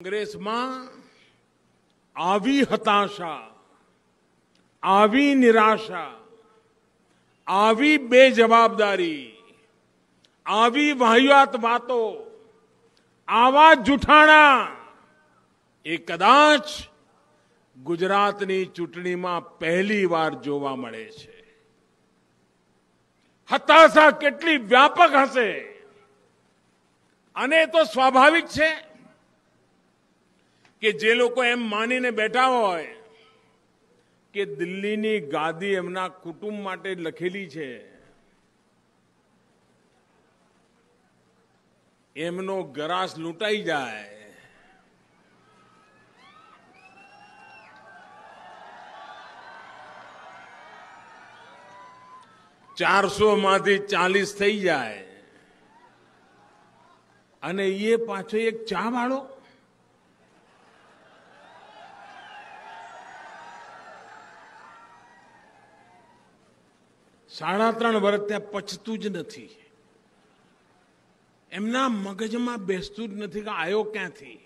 કોંગ્રેસમાં આવી હતાશા આવી નિરાશા આવી બેજવાબદારી આવી વાહિયાત વાતો આવા જૂઠાણા એ કદાચ ગુજરાતની ચૂંટણીમાં પહેલી વાર જોવા મળે છે હતાશા કેટલી વ્યાપક હશે અને એ તો સ્વાભાવિક છે કે જે લોકો એમ માનીને બેઠા હોય કે દિલ્હીની ગાદી એમના કુટુંબ માટે લખેલી છે એમનો ગરાસ લૂંટાઈ જાય ચારસો માંથી ચાલીસ થઈ જાય અને એ પાછો એક ચા વાળો સાડા ત્રણ વર્ષ ત્યાં પચતું જ નથી એમના મગજમાં બેસતું જ નથી કે આયો ક્યાંથી